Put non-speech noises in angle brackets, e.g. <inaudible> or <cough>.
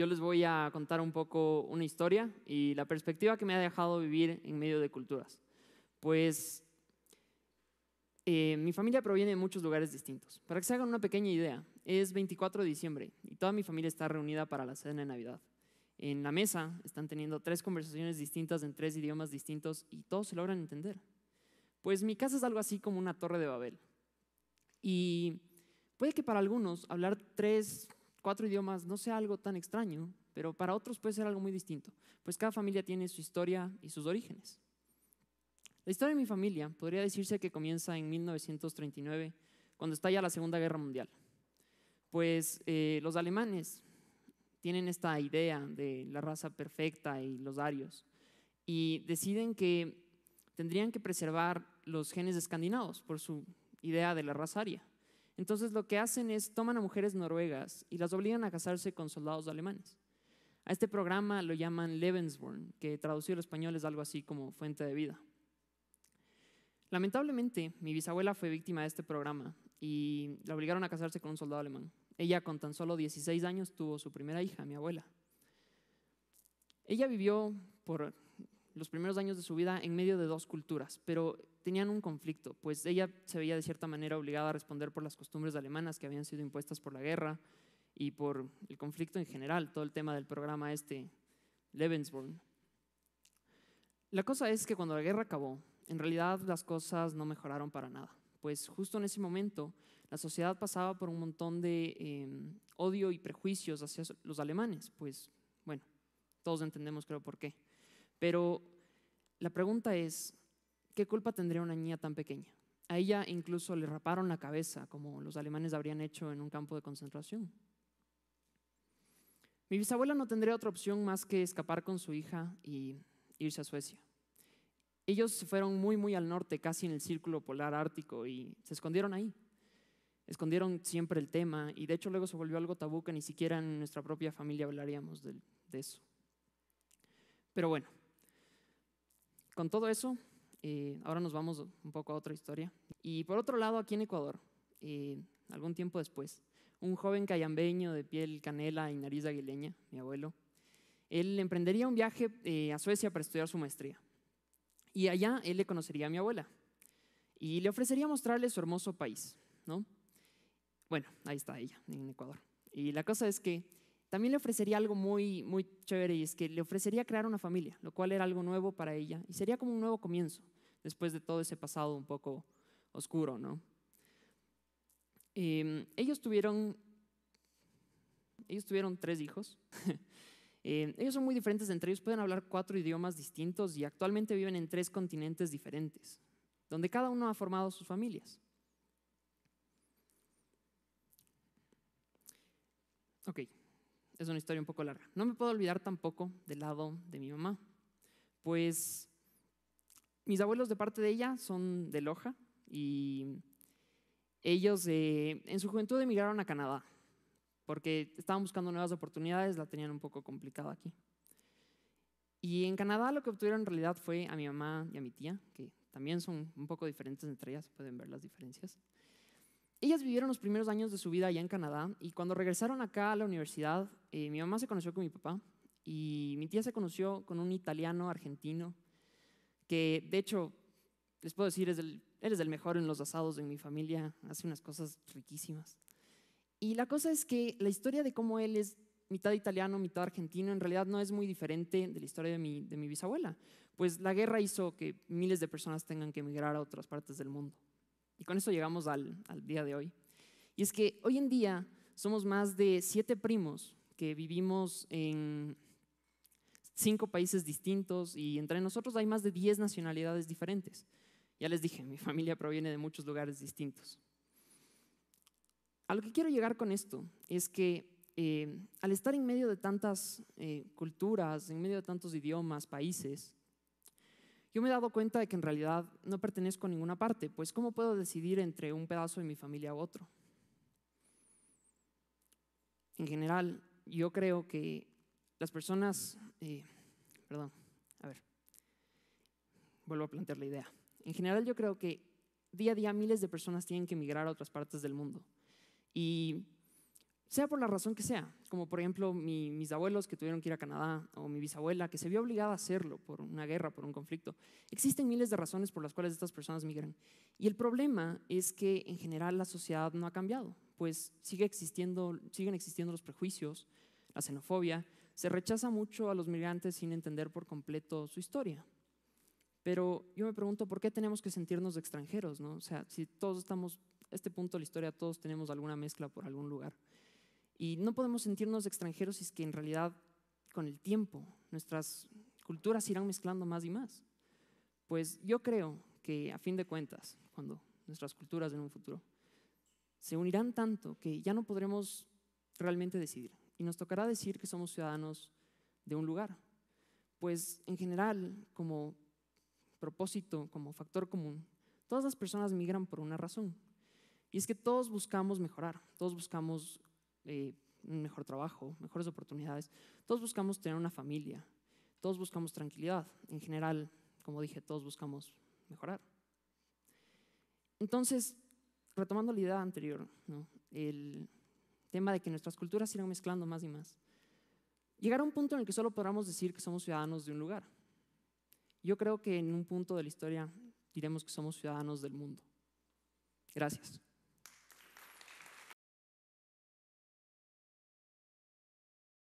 yo les voy a contar un poco una historia y la perspectiva que me ha dejado vivir en medio de culturas. Pues eh, mi familia proviene de muchos lugares distintos. Para que se hagan una pequeña idea, es 24 de diciembre y toda mi familia está reunida para la cena de Navidad. En la mesa están teniendo tres conversaciones distintas en tres idiomas distintos y todos se logran entender. Pues mi casa es algo así como una torre de Babel. Y puede que para algunos hablar tres cuatro idiomas no sea algo tan extraño, pero para otros puede ser algo muy distinto, pues cada familia tiene su historia y sus orígenes. La historia de mi familia podría decirse que comienza en 1939, cuando está estalla la Segunda Guerra Mundial. Pues eh, los alemanes tienen esta idea de la raza perfecta y los arios, y deciden que tendrían que preservar los genes escandinavos por su idea de la raza aria. Entonces lo que hacen es toman a mujeres noruegas y las obligan a casarse con soldados alemanes. A este programa lo llaman Lebensborn, que traducido al español es algo así como fuente de vida. Lamentablemente, mi bisabuela fue víctima de este programa y la obligaron a casarse con un soldado alemán. Ella con tan solo 16 años tuvo su primera hija, mi abuela. Ella vivió por los primeros años de su vida en medio de dos culturas, pero tenían un conflicto, pues ella se veía de cierta manera obligada a responder por las costumbres alemanas que habían sido impuestas por la guerra y por el conflicto en general, todo el tema del programa este Lebensborn. La cosa es que cuando la guerra acabó, en realidad las cosas no mejoraron para nada, pues justo en ese momento la sociedad pasaba por un montón de em, odio y prejuicios hacia los alemanes, pues bueno, todos entendemos creo por qué. Pero la pregunta es, ¿qué culpa tendría una niña tan pequeña? A ella incluso le raparon la cabeza, como los alemanes habrían hecho en un campo de concentración. Mi bisabuela no tendría otra opción más que escapar con su hija y irse a Suecia. Ellos se fueron muy, muy al norte, casi en el círculo polar ártico, y se escondieron ahí. Escondieron siempre el tema, y de hecho luego se volvió algo tabú que ni siquiera en nuestra propia familia hablaríamos de eso. Pero bueno, con todo eso, eh, ahora nos vamos un poco a otra historia. Y por otro lado, aquí en Ecuador, eh, algún tiempo después, un joven cayambeño de piel canela y nariz aguileña, mi abuelo, él emprendería un viaje eh, a Suecia para estudiar su maestría. Y allá él le conocería a mi abuela y le ofrecería mostrarle su hermoso país, ¿no? Bueno, ahí está ella, en Ecuador. Y la cosa es que también le ofrecería algo muy, muy chévere y es que le ofrecería crear una familia, lo cual era algo nuevo para ella y sería como un nuevo comienzo después de todo ese pasado un poco oscuro, ¿no? Em, ellos tuvieron ellos tuvieron tres hijos. <laughs> Em, ellos son muy diferentes entre ellos, pueden hablar cuatro idiomas distintos y actualmente viven en tres continentes diferentes, donde cada uno ha formado sus familias. Ok, es una historia un poco larga. No me puedo olvidar tampoco del lado de mi mamá, pues mis abuelos de parte de ella son de Loja y ellos eh, en su juventud emigraron a Canadá porque estaban buscando nuevas oportunidades, la tenían un poco complicada aquí. Y en Canadá lo que obtuvieron en realidad fue a mi mamá y a mi tía, que también son un poco diferentes entre ellas, pueden ver las diferencias. Ellas vivieron los primeros años de su vida allá en Canadá y cuando regresaron acá a la universidad, eh, mi mamá se conoció con mi papá y mi tía se conoció con un italiano argentino que de hecho, les puedo decir, es el, eres el mejor en los asados de mi familia, hace unas cosas riquísimas. Y la cosa es que la historia de cómo él es mitad italiano, mitad argentino, en realidad no es muy diferente de la historia de mi, de mi bisabuela, pues la guerra hizo que miles de personas tengan que emigrar a otras partes del mundo. Y con esto llegamos al, día de hoy. Y es que hoy en día somos más de siete primos que vivimos en cinco países distintos y entre nosotros hay más de diez nacionalidades diferentes. Ya les dije, mi familia proviene de muchos lugares distintos. A lo que quiero llegar con esto es que eh, al estar en medio de tantas eh, culturas, en medio de tantos idiomas, países, yo me he dado cuenta de que en realidad no pertenezco a ninguna parte, pues ¿cómo puedo decidir entre un pedazo de mi familia u otro? En general, yo creo que las personas, eh, perdón, a ver, vuelvo a plantear la idea. En general, yo creo que día a día miles de personas tienen que emigrar a otras partes del mundo. Y sea por la razón que sea, como por ejemplo mis abuelos que tuvieron que ir a Canadá o mi bisabuela que se vio obligada a hacerlo por una guerra, por un conflicto. Existen miles de razones por las cuales estas personas migran. Y el problema es que en general la sociedad no ha cambiado, pues sigue existiendo, siguen existiendo los prejuicios, la xenofobia, se rechaza mucho a los migrantes sin entender por completo su historia. Pero yo me pregunto, ¿por qué tenemos que sentirnos extranjeros? No? O sea, si todos estamos, a este punto de la historia, todos tenemos alguna mezcla por algún lugar. Y no podemos sentirnos extranjeros si es que en realidad con el tiempo nuestras culturas irán mezclando más y más. Pues yo creo que a fin de cuentas, cuando nuestras culturas en un futuro se unirán tanto que ya no podremos realmente decidir. Y nos tocará decir que somos ciudadanos de un lugar. Pues en general, como propósito, como factor común, todas las personas migran por una razón. Y es que todos buscamos mejorar, todos buscamos eh, un mejor trabajo, mejores oportunidades. Todos buscamos tener una familia, todos buscamos tranquilidad. En general, como dije, todos buscamos mejorar. Entonces, retomando la idea anterior, el tema de que nuestras culturas se irán mezclando más y más, llegar a un punto en el que solo podamos decir que somos ciudadanos de un lugar. Yo creo que en un punto de la historia diremos que somos ciudadanos del mundo. Gracias.